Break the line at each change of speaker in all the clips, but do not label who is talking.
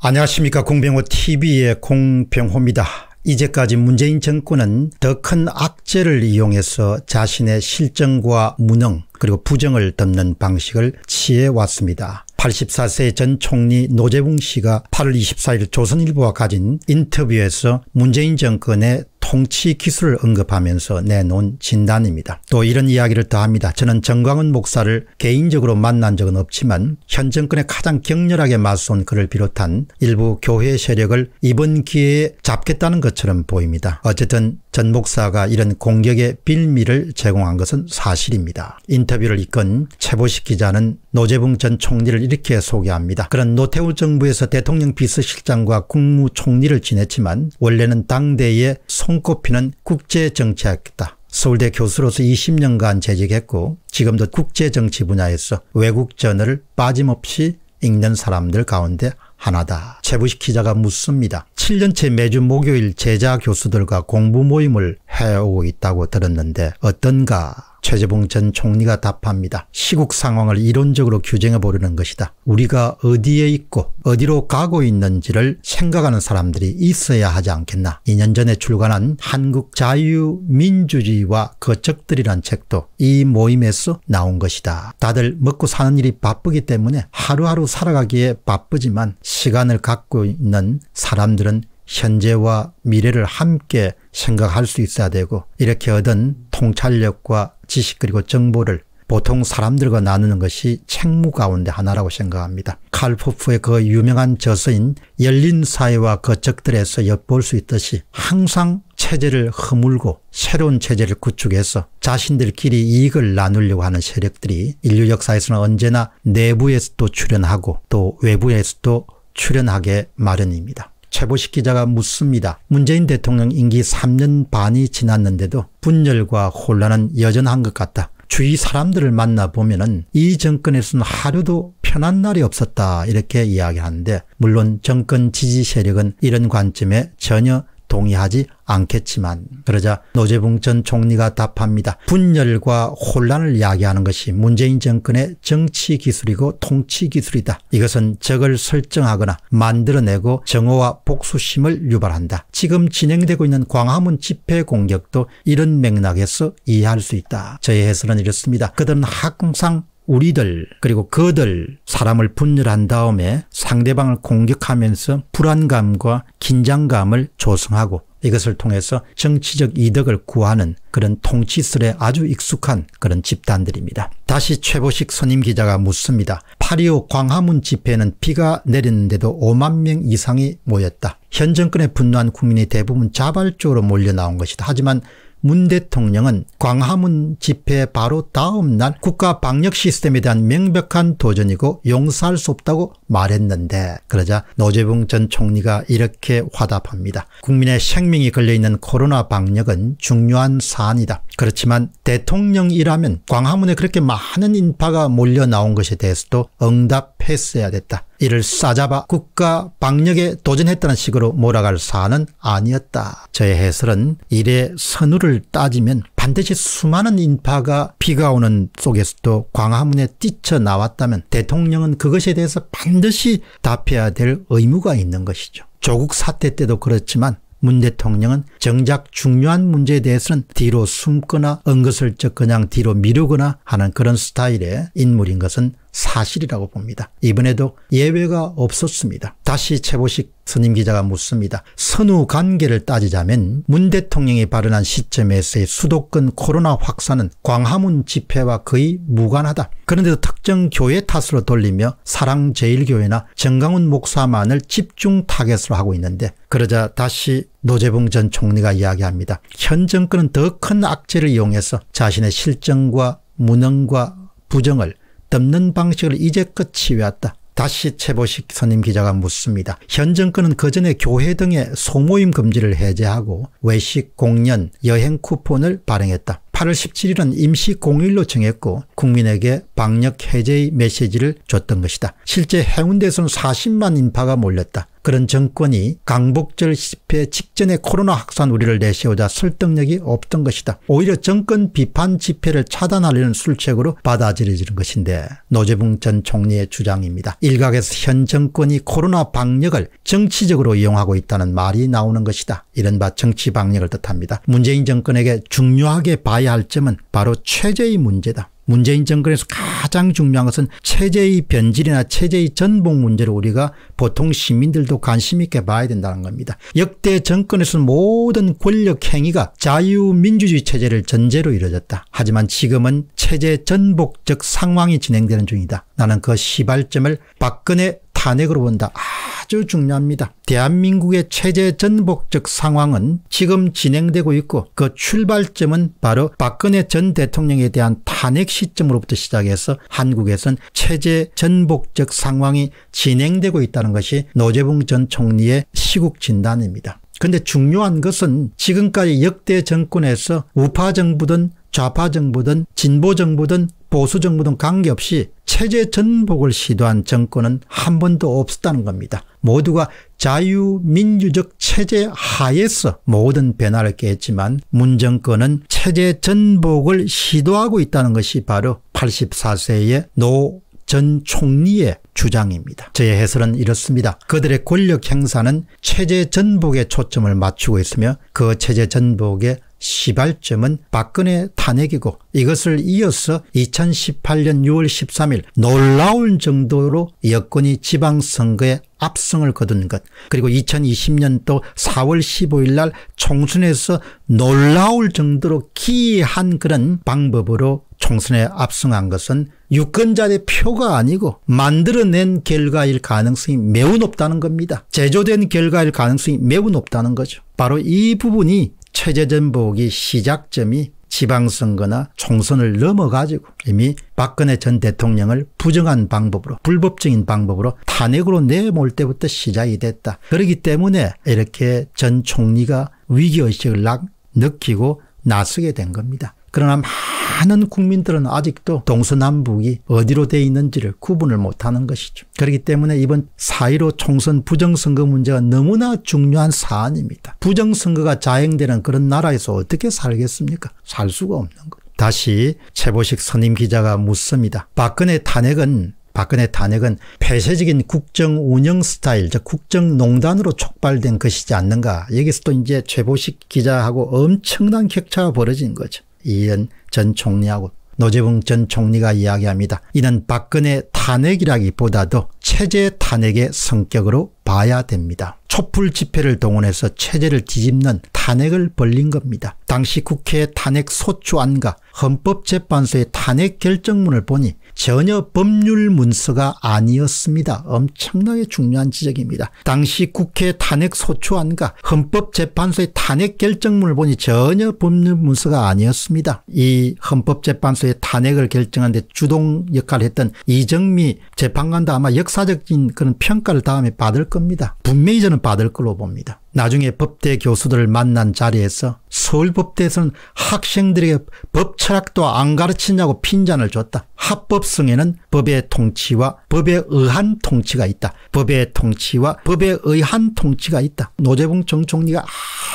안녕하십니까 공병호TV의 공병호입니다. 이제까지 문재인 정권은 더 큰 악재를 이용해서 자신의 실정과 무능 그리고 부정을 덮는 방식을 취해왔습니다. 84세 전 총리 노재봉 씨가 8월 24일 조선일보와 가진 인터뷰에서 문재인 정권의 통치 기술을 언급하면서 내놓은 진단입니다. 또 이런 이야기를 더합니다. 저는 정광훈 목사를 개인적으로 만난 적은 없지만 현 정권에 가장 격렬하게 맞선 그를 비롯한 일부 교회 세력을 이번 기회에 잡겠다는 것처럼 보입니다. 어쨌든 전 목사가 이런 공격의 빌미를 제공한 것은 사실입니다. 인터뷰를 이끈 최보식 기자는 노재봉 전 총리를 이렇게 소개합니다. 그런 노태우 정부에서 대통령 비서실장과 국무총리를 지냈지만 원래는 당대의 송 손꼽히는 국제정치학이다. 서울대 교수로서 20년간 재직했고 지금도 국제정치 분야에서 외국 전을 빠짐없이 읽는 사람들 가운데 하나다. 최부식 기자가 묻습니다. 7년째 매주 목요일 제자 교수들과 공부 모임을 해오고 있다고 들었는데 어떤가 최재봉 전 총리가 답합니다. 시국 상황을 이론적으로 규정해 보려는 것이다. 우리가 어디에 있고 어디로 가고 있는지를 생각하는 사람들이 있어야 하지 않겠나. 2년 전에 출간한 한국 자유민주주의와 거적들이란 책도 이 모임에서 나온 것이다. 다들 먹고 사는 일이 바쁘기 때문에 하루하루 살아가기에 바쁘지만 시간을 갖고 있는 사람들은 현재와 미래를 함께 생각할 수 있어야 되고 이렇게 얻은 통찰력과 지식 그리고 정보를 보통 사람들과 나누는 것이 책무 가운데 하나라고 생각합니다. 칼포프의 그 유명한 저서인 열린 사회와 그 적들에서 엿볼 수 있듯이 항상 체제를 허물고 새로운 체제를 구축해서 자신들끼리 이익을 나누려고 하는 세력들이 인류 역사에서는 언제나 내부에서도 출현하고 또 외부에서도 출현하게 마련입니다. 최보식 기자가 묻습니다. 문재인 대통령 임기 3년 반이 지났는데도 분열과 혼란은 여전한 것 같다. 주위 사람들을 만나보면 이 정권에서는 하루도 편한 날이 없었다 이렇게 이야기하는데 물론 정권 지지 세력은 이런 관점에 전혀 동의하지 않겠지만 그러자 노재봉 전 총리가 답합니다. 분열과 혼란을 야기하는 것이 문재인 정권의 정치 기술이고 통치 기술이다. 이것은 적을 설정하거나 만들어내고 정오와 복수심을 유발한다. 지금 진행되고 있는 광화문 집회 공격도 이런 맥락에서 이해할 수 있다. 저의 해설은 이렇습니다. 그들은 항상 우리들 그리고 그들 사람을 분열한 다음에 상대방을 공격하면서 불안감과 긴장감을 조성하고 이것을 통해서 정치적 이득을 구하는 그런 통치술에 아주 익숙한 그런 집단들입니다. 다시 최보식 선임 기자가 묻습니다. 8.25 광화문 집회는 비가 내렸는데도 5만 명 이상이 모였다. 현 정권에 분노한 국민이 대부분 자발적으로 몰려 나온 것이다. 하지만 문 대통령은 광화문 집회 바로 다음 날 국가 방역 시스템에 대한 명백한 도전이고 용서할 수 없다고 말했는데 그러자 노재봉 전 총리가 이렇게 화답합니다. 국민의 생명이 걸려있는 코로나 방역은 중요한 사안이다. 그렇지만 대통령이라면 광화문에 그렇게 많은 인파가 몰려 나온 것에 대해서도 응답했어야 됐다. 이를 싸잡아 국가 방역에 도전했다는 식으로 몰아갈 사안은 아니었다. 저의 해설은 일의 선우를 따지면 반드시 수많은 인파가 비가 오는 속에서도 광화문에 뛰쳐 나왔다면 대통령은 그것에 대해서 반드시 답해야 될 의무가 있는 것이죠. 조국 사태 때도 그렇지만 문 대통령은 정작 중요한 문제에 대해서는 뒤로 숨거나 은것을 쩍 그냥 뒤로 미루거나 하는 그런 스타일의 인물인 것은 사실이라고 봅니다. 이번에도 예외가 없었습니다. 다시 최보식 선임 기자가 묻습니다. 선후 관계를 따지자면 문 대통령이 발언한 시점에서의 수도권 코로나 확산은 광화문 집회와 거의 무관하다. 그런데도 특정 교회 탓으로 돌리며 사랑제일교회나 정강훈 목사만을 집중 타겟으로 하고 있는데 그러자 다시 노재봉 전 총리가 이야기합니다. 현 정권은 더 큰 악재를 이용해서 자신의 실정과 무능과 부정을 덮는 방식을 이제껏 치유했다. 다시 최보식 선임 기자가 묻습니다. 현 정권은 그전에 교회 등의 소모임 금지를 해제하고 외식 공연 여행 쿠폰을 발행했다. 8월 17일은 임시 공휴일로 정했고 국민에게 방역 해제의 메시지를 줬던 것이다. 실제 해운대에서는 40만 인파가 몰렸다. 그런 정권이 강복절 집회 직전에 코로나 확산 우리를 내세우자 설득력이 없던 것이다. 오히려 정권 비판 집회를 차단하려는 술책으로 받아들여지는 것인데 노재봉 전 총리의 주장입니다. 일각에서 현 정권이 코로나 방역을 정치적으로 이용하고 있다는 말이 나오는 것이다. 이른바 정치 방역을 뜻합니다. 문재인 정권에게 중요하게 봐야 할 점은 바로 최제의 문제다. 문재인 정권에서 가장 중요한 것은 체제의 변질이나 체제의 전복 문제를 우리가 보통 시민들도 관심 있게 봐야 된다는 겁니다. 역대 정권에서 모든 권력 행위가 자유민주주의 체제를 전제로 이루어졌다. 하지만 지금은 체제 전복적 상황이 진행되는 중이다. 나는 그 시발점을 박근혜 탄핵으로 본다. 아주 중요합니다. 대한민국의 체제 전복적 상황은 지금 진행되고 있고 그 출발점은 바로 박근혜 전 대통령에 대한 탄핵 시점으로부터 시작해서 한국에선 체제 전복적 상황이 진행되고 있다는 것이 노재봉 전 총리의 시국 진단입니다. 근데 중요한 것은 지금까지 역대 정권에서 우파 정부든 좌파 정부든 진보 정부든 보수 정부든 관계없이 체제 전복을 시도한 정권은 한 번도 없었다는 겁니다. 모두가 자유민주적 체제 하에서 모든 변화를 깨했지만 문정권은 체제 전복을 시도하고 있다는 것이 바로 84세의 노 전 총리의 주장입니다. 저의 해설은 이렇습니다. 그들의 권력 행사는 체제 전복에 초점을 맞추고 있으며 그 체제 전복의 시발점은 박근혜 탄핵이고 이것을 이어서 2018년 6월 13일 놀라운 정도로 여권이 지방선거에 압승을 거둔 것 그리고 2020년도 4월 15일 날 총선에서 놀라울 정도로 기이한 그런 방법으로 총선에 압승한 것은 유권자의 표가 아니고 만들어낸 결과일 가능성이 매우 높다는 겁니다. 제조된 결과일 가능성이 매우 높다는 거죠. 바로 이 부분이 체제전복이 시작점이 지방선거나 총선을 넘어가지고 이미 박근혜 전 대통령을 부정한 방법으로 불법적인 방법으로 탄핵으로 내몰 때부터 시작이 됐다. 그렇기 때문에 이렇게 전 총리가 위기의식을 락 느끼고 나서게 된 겁니다. 그러나 많은 국민들은 아직도 동서남북이 어디로 돼 있는지를 구분을 못하는 것이죠. 그렇기 때문에 이번 4.15 총선 부정선거 문제가 너무나 중요한 사안입니다. 부정선거가 자행되는 그런 나라에서 어떻게 살겠습니까? 살 수가 없는 거죠. 다시 최보식 선임 기자가 묻습니다. 박근혜 탄핵은 박근혜 탄핵은 폐쇄적인 국정 운영 스타일, 즉 국정농단으로 촉발된 것이지 않는가. 여기서 또 이제 최보식 기자하고 엄청난 격차가 벌어진 거죠. 이은 전 총리하고 노재봉 전 총리가 이야기합니다. 이는 박근혜 탄핵이라기보다도 체제 탄핵의 성격으로 봐야 됩니다. 촛불 집회를 동원해서 체제를 뒤집는 탄핵을 벌린 겁니다. 당시 국회 탄핵 소추안과 헌법재판소의 탄핵 결정문을 보니 전혀 법률 문서가 아니었습니다. 엄청나게 중요한 지적입니다. 당시 국회 탄핵 소추안과 헌법재판소의 탄핵 결정문을 보니 전혀 법률 문서가 아니었습니다. 이 헌법재판소의 탄핵을 결정한 데 주동 역할을 했던 이정미 재판관도 아마 역사적인 그런 평가를 다음에 받을 겁니다. 분명히 저는 받을 걸로 봅니다. 나중에 법대 교수들을 만난 자리에서 서울법대에서는 학생들에게 법 철학도 안 가르치냐고 핀잔을 줬다. 합법성에는 법의 통치와 법에 의한 통치가 있다. 법의 통치와 법에 의한 통치가 있다. 노재봉 정 총리가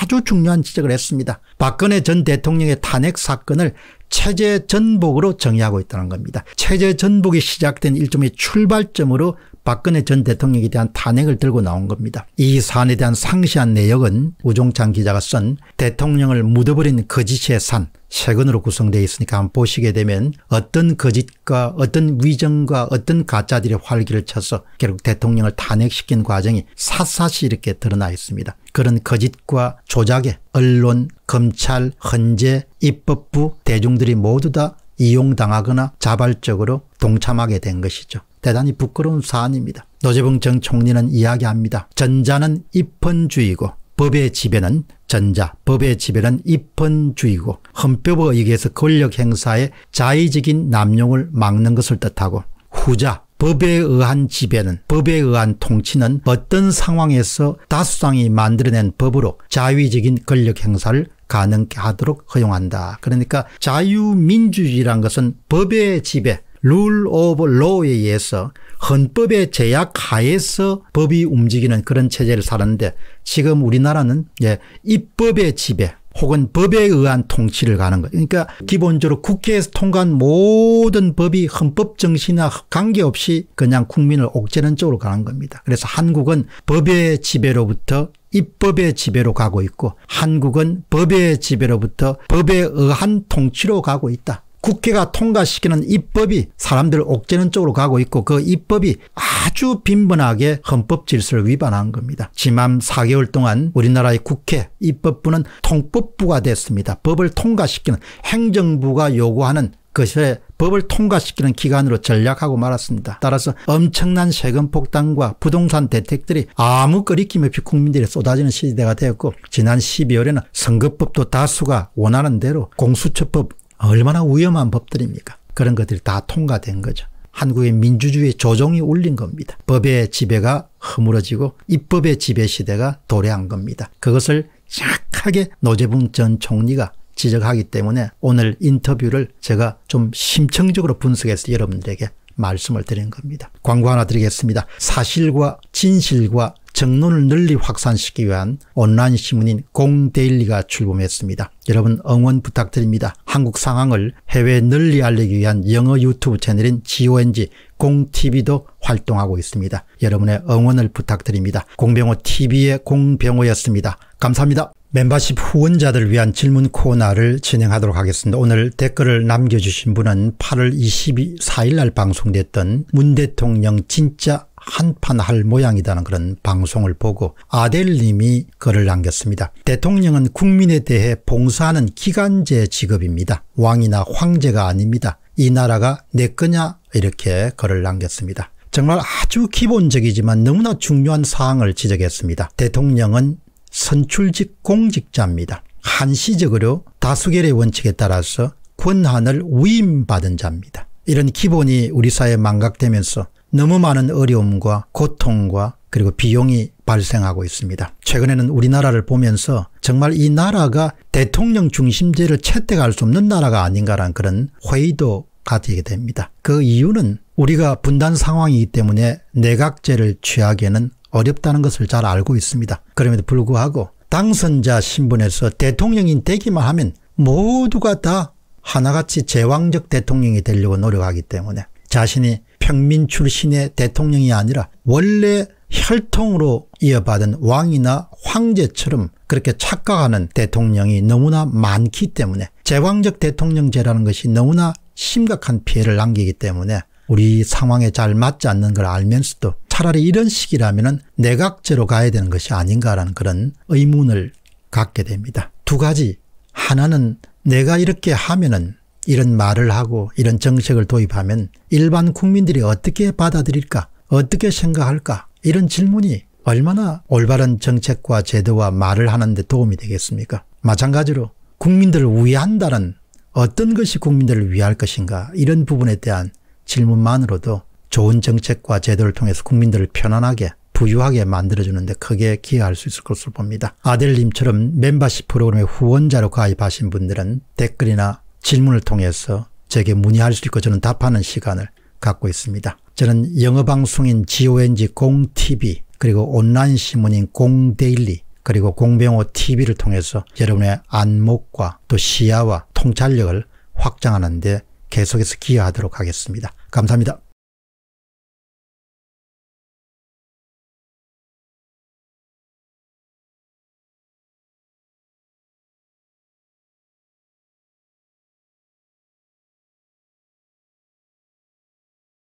아주 중요한 지적을 했습니다. 박근혜 전 대통령의 탄핵 사건을 체제 전복으로 정의하고 있다는 겁니다. 체제 전복이 시작된 일종의 출발점으로 박근혜 전 대통령에 대한 탄핵을 들고 나온 겁니다. 이 사안에 대한 상세한 내역은 우종찬 기자가 쓴 대통령을 묻어버린 거짓의 산 세근으로 구성되어 있으니까 한번 보시게 되면 어떤 거짓과 어떤 위정과 어떤 가짜들의 활기를 쳐서 결국 대통령을 탄핵시킨 과정이 샅샅이 이렇게 드러나 있습니다. 그런 거짓과 조작에 언론, 검찰, 헌재, 입법부, 대중들이 모두 다 이용당하거나 자발적으로 동참하게 된 것이죠. 대단히 부끄러운 사안입니다. 노재봉 전 총리는 이야기합니다. 전자는 입헌주의고 법의 지배는 전자, 법의 지배는 입헌주의고 헌법에 의해서 권력 행사의 자의적인 남용을 막는 것을 뜻하고 후자, 법에 의한 지배는 법에 의한 통치는 어떤 상황에서 다수당이 만들어낸 법으로 자위적인 권력 행사를 가능하도록 허용한다. 그러니까 자유민주주의란 것은 법의 지배, 룰 오브 로에 의해서 헌법의 제약 하에서 법이 움직이는 그런 체제를 사는데 지금 우리나라는 예, 입법의 지배 혹은 법에 의한 통치를 가는 거예요. 그러니까 기본적으로 국회에서 통과한 모든 법이 헌법 정신이나 관계없이 그냥 국민을 옥죄는 쪽으로 가는 겁니다. 그래서 한국은 법의 지배로부터 입법의 지배로 가고 있고 한국은 법의 지배로부터 법에 의한 통치로 가고 있다. 국회가 통과시키는 입법이 사람들을 옥죄는 쪽으로 가고 있고 그 입법이 아주 빈번하게 헌법 질서를 위반한 겁니다. 지맘 4개월 동안 우리나라의 국회 입법부는 통법부가 됐습니다. 법을 통과시키는 행정부가 요구하는 그것에 법을 통과시키는 기관으로 전략하고 말았습니다. 따라서 엄청난 세금 폭탄과 부동산 대책들이 아무 거리낌 없이 국민들이 쏟아지는 시대가 되었고 지난 12월에는 선거법도 다수가 원하는 대로 공수처법 얼마나 위험한 법들입니까? 그런 것들이 다 통과된 거죠. 한국의 민주주의 조정이 울린 겁니다. 법의 지배가 허물어지고 입법의 지배 시대가 도래한 겁니다. 그것을 약하게 노재봉 전 총리가 지적하기 때문에 오늘 인터뷰를 제가 좀 심층적으로 분석해서 여러분들에게 말씀을 드린 겁니다. 광고 하나 드리겠습니다. 사실과 진실과 정론을 널리 확산시키기 위한 온라인 신문인 공데일리가 출범했습니다. 여러분 응원 부탁드립니다. 한국 상황을 해외 널리 알리기 위한 영어 유튜브 채널인 GONG 공TV도 활동하고 있습니다. 여러분의 응원을 부탁드립니다. 공병호TV의 공병호였습니다. 감사합니다. 멤버십 후원자들 을 위한 질문 코너를 진행하도록 하겠습니다. 오늘 댓글을 남겨주신 분은 8월 24일 날 방송됐던 문 대통령 진짜 한판 할 모양이라는 그런 방송을 보고 아델님이 글을 남겼습니다. 대통령은 국민에 대해 봉사하는 기간제 직업입니다. 왕이나 황제가 아닙니다. 이 나라가 내 거냐 이렇게 글을 남겼습니다. 정말 아주 기본적이지만 너무나 중요한 사항을 지적했습니다. 대통령은 선출직 공직자입니다. 한시적으로 다수결의 원칙에 따라서 권한을 위임받은 자입니다. 이런 기본이 우리 사회에 망각되면서 너무 많은 어려움과 고통과 그리고 비용이 발생하고 있습니다. 최근에는 우리나라를 보면서 정말 이 나라가 대통령 중심제를 채택할 수 없는 나라가 아닌가란 그런 회의도 가지게 됩니다. 그 이유는 우리가 분단 상황이기 때문에 내각제를 취하기에는 어렵다는 것을 잘 알고 있습니다. 그럼에도 불구하고 당선자 신분에서 대통령이 되기만 하면 모두가 다 하나같이 제왕적 대통령이 되려고 노력하기 때문에 자신이 평민 출신의 대통령이 아니라 원래 혈통으로 이어받은 왕이나 황제처럼 그렇게 착각하는 대통령이 너무나 많기 때문에 제왕적 대통령제라는 것이 너무나 심각한 피해를 남기기 때문에 우리 상황에 잘 맞지 않는 걸 알면서도 차라리 이런 식이라면 내각제로 가야 되는 것이 아닌가라는 그런 의문을 갖게 됩니다. 두 가지 하나는 내가 이렇게 하면은 이런 말을 하고 이런 정책을 도입하면 일반 국민들이 어떻게 받아들일까 어떻게 생각할까 이런 질문이 얼마나 올바른 정책과 제도와 말을 하는 데 도움이 되겠습니까? 마찬가지로 국민들을 위한다는 어떤 것이 국민들을 위할 것인가 이런 부분에 대한 질문만으로도 좋은 정책과 제도를 통해서 국민들을 편안하게 부유하게 만들어주는 데 크게 기여할 수 있을 것으로 봅니다. 아델님처럼 멤버십 프로그램의 후원자로 가입하신 분들은 댓글이나 질문을 통해서 제게 문의할 수 있고 저는 답하는 시간을 갖고 있습니다. 저는 영어방송인 GONG t v 그리고 온라인 신문인 공데일리 그리고 공병호 TV를 통해서 여러분의 안목과 또 시야와 통찰력을 확장하는 데 계속해서 기여하도록 하겠습니다. 감사합니다.